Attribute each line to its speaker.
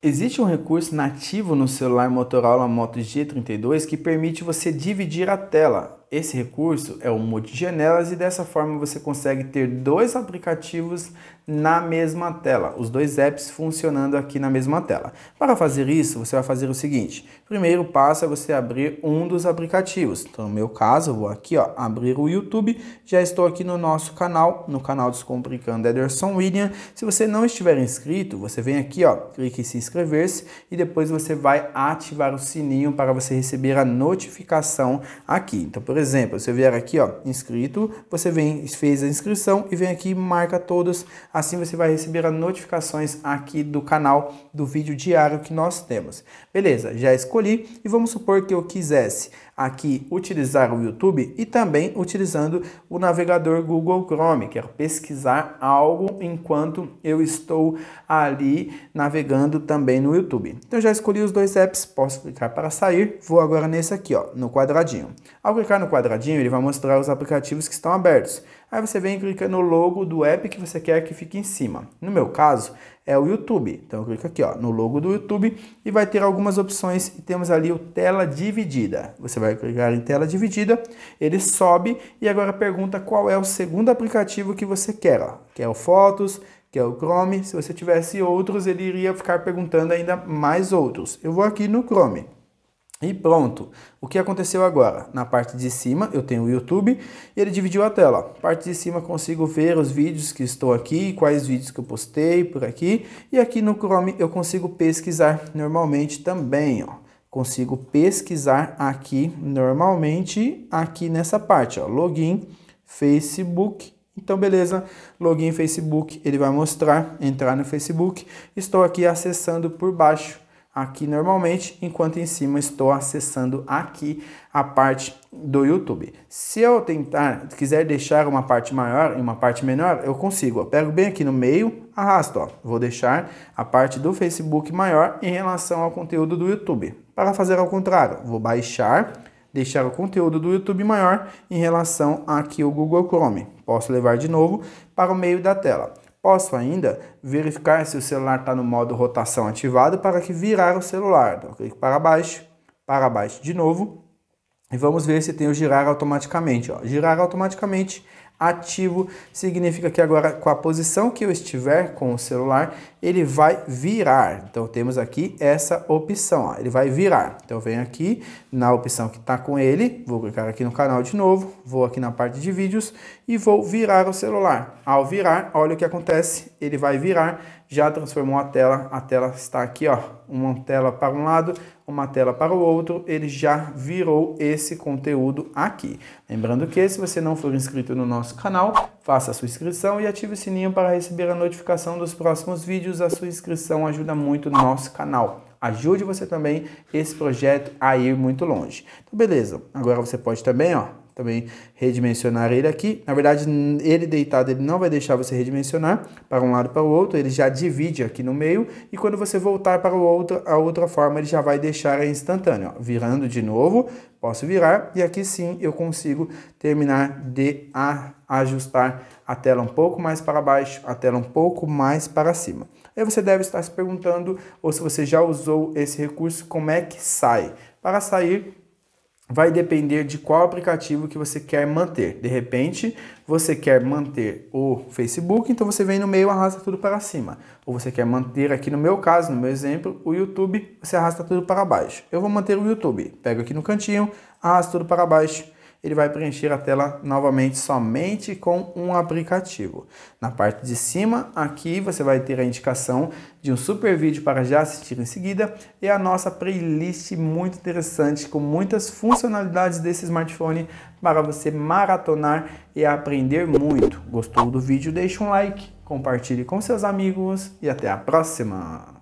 Speaker 1: Existe um recurso nativo no celular Motorola Moto G32 que permite você dividir a tela. Esse recurso é o janelas e dessa forma você consegue ter dois aplicativos na mesma tela, os dois apps funcionando aqui na mesma tela. Para fazer isso, você vai fazer o seguinte: primeiro passo é você abrir um dos aplicativos. Então, no meu caso, eu vou aqui, ó, abrir o YouTube. Já estou aqui no nosso canal, no canal Descomplicando Ederson William. Se você não estiver inscrito, você vem aqui, ó, clique em se inscrever-se e depois você vai ativar o sininho para você receber a notificação aqui. Então, por exemplo, você vier aqui, ó, inscrito, você vem, fez a inscrição e vem aqui e marca todos. Assim você vai receber as notificações aqui do canal do vídeo diário que nós temos. Beleza, já escolhi e vamos supor que eu quisesse aqui utilizar o YouTube e também utilizando o navegador Google Chrome, quero pesquisar algo enquanto eu estou ali navegando também no YouTube. Então já escolhi os dois apps, posso clicar para sair, vou agora nesse aqui, ó, no quadradinho. Ao clicar no quadradinho, ele vai mostrar os aplicativos que estão abertos. Aí você vem e clica no logo do app que você quer que fique em cima. No meu caso, é o YouTube. Então eu clico aqui ó, no logo do YouTube e vai ter algumas opções e temos ali o tela dividida. Você vai clicar em tela dividida, ele sobe e agora pergunta qual é o segundo aplicativo que você quer. Ó. Quer o Fotos, que é o Chrome. Se você tivesse outros, ele iria ficar perguntando ainda mais outros. Eu vou aqui no Chrome. E pronto. O que aconteceu agora? Na parte de cima eu tenho o YouTube e ele dividiu a tela. parte de cima consigo ver os vídeos que estou aqui, quais vídeos que eu postei por aqui. E aqui no Chrome eu consigo pesquisar normalmente também, ó. Consigo pesquisar aqui normalmente, aqui nessa parte, ó. Login, Facebook, então, beleza, login Facebook, ele vai mostrar, entrar no Facebook. Estou aqui acessando por baixo aqui normalmente, enquanto em cima estou acessando aqui a parte do YouTube. Se eu tentar, quiser deixar uma parte maior e uma parte menor, eu consigo. Eu pego bem aqui no meio, arrasto, ó. vou deixar a parte do Facebook maior em relação ao conteúdo do YouTube. Para fazer ao contrário, vou baixar, deixar o conteúdo do YouTube maior em relação aqui ao Google Chrome. Posso levar de novo para o meio da tela. Posso ainda verificar se o celular está no modo rotação ativado para que virar o celular. Então, clique para baixo, para baixo de novo. E vamos ver se tem o girar automaticamente. Ó. Girar automaticamente ativo significa que agora com a posição que eu estiver com o celular, ele vai virar. Então temos aqui essa opção, ó, ele vai virar. Então eu venho aqui na opção que está com ele, vou clicar aqui no canal de novo, vou aqui na parte de vídeos e vou virar o celular. Ao virar, olha o que acontece, ele vai virar, já transformou a tela, a tela está aqui, ó, uma tela para um lado, uma tela para o outro, ele já virou esse conteúdo aqui. Lembrando que se você não for inscrito no nosso canal, Faça a sua inscrição e ative o sininho para receber a notificação dos próximos vídeos. A sua inscrição ajuda muito o nosso canal. Ajude você também esse projeto a ir muito longe. Então, beleza. Agora você pode também, ó, também redimensionar ele aqui. Na verdade, ele deitado, ele não vai deixar você redimensionar para um lado para o outro, ele já divide aqui no meio e quando você voltar para o outro, a outra forma, ele já vai deixar é instantâneo. Ó. Virando de novo, posso virar e aqui sim eu consigo terminar de ajustar a tela um pouco mais para baixo, a tela um pouco mais para cima. Aí você deve estar se perguntando, ou se você já usou esse recurso, como é que sai? Para sair, vai depender de qual aplicativo que você quer manter. De repente, você quer manter o Facebook, então você vem no meio e arrasta tudo para cima. Ou você quer manter, aqui no meu caso, no meu exemplo, o YouTube, você arrasta tudo para baixo. Eu vou manter o YouTube. Pego aqui no cantinho, arrasto tudo para baixo ele vai preencher a tela novamente somente com um aplicativo. Na parte de cima, aqui você vai ter a indicação de um super vídeo para já assistir em seguida e a nossa playlist muito interessante com muitas funcionalidades desse smartphone para você maratonar e aprender muito. Gostou do vídeo? Deixe um like, compartilhe com seus amigos e até a próxima!